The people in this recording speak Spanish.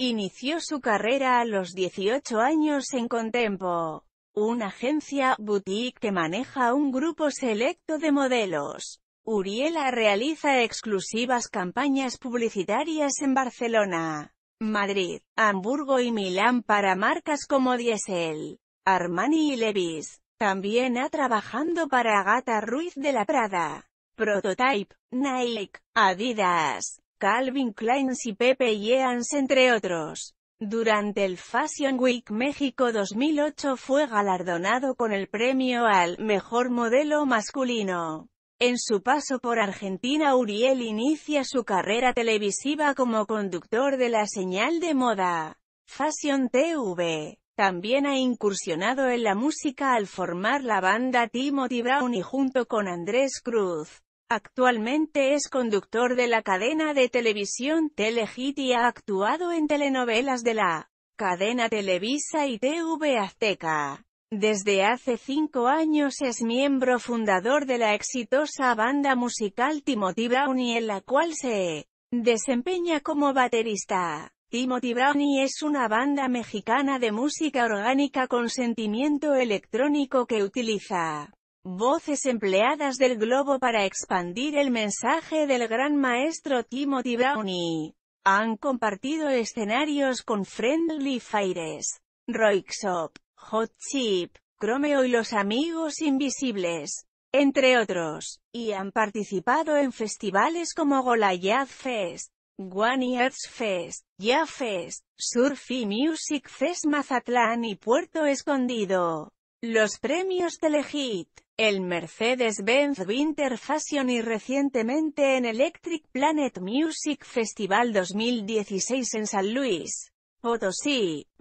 Inició su carrera a los 18 años en Contempo, una agencia boutique que maneja un grupo selecto de modelos. Uriela realiza exclusivas campañas publicitarias en Barcelona, Madrid, Hamburgo y Milán para marcas como Diesel, Armani y Levis. También ha trabajando para Agata Ruiz de la Prada, Prototype, Nike, Adidas, Calvin Klein y Pepe Yeans entre otros. Durante el Fashion Week México 2008 fue galardonado con el premio al «Mejor Modelo Masculino». En su paso por Argentina Uriel inicia su carrera televisiva como conductor de la señal de moda, Fashion TV. También ha incursionado en la música al formar la banda Timothy Brown y junto con Andrés Cruz. Actualmente es conductor de la cadena de televisión Telehit y ha actuado en telenovelas de la cadena Televisa y TV Azteca. Desde hace cinco años es miembro fundador de la exitosa banda musical Timothy Brown en la cual se desempeña como baterista. Timothy Brownie es una banda mexicana de música orgánica con sentimiento electrónico que utiliza voces empleadas del globo para expandir el mensaje del gran maestro Timothy Brownie. Han compartido escenarios con Friendly Fires, Roixop, Hot Chip, Chromeo y los Amigos Invisibles, entre otros, y han participado en festivales como Golayad Fest, One Earth Fest, Ya Fest, Surfy Music Fest Mazatlán y Puerto Escondido. Los premios Telehit el Mercedes-Benz Winter Fashion y recientemente en Electric Planet Music Festival 2016 en San Luis, sí.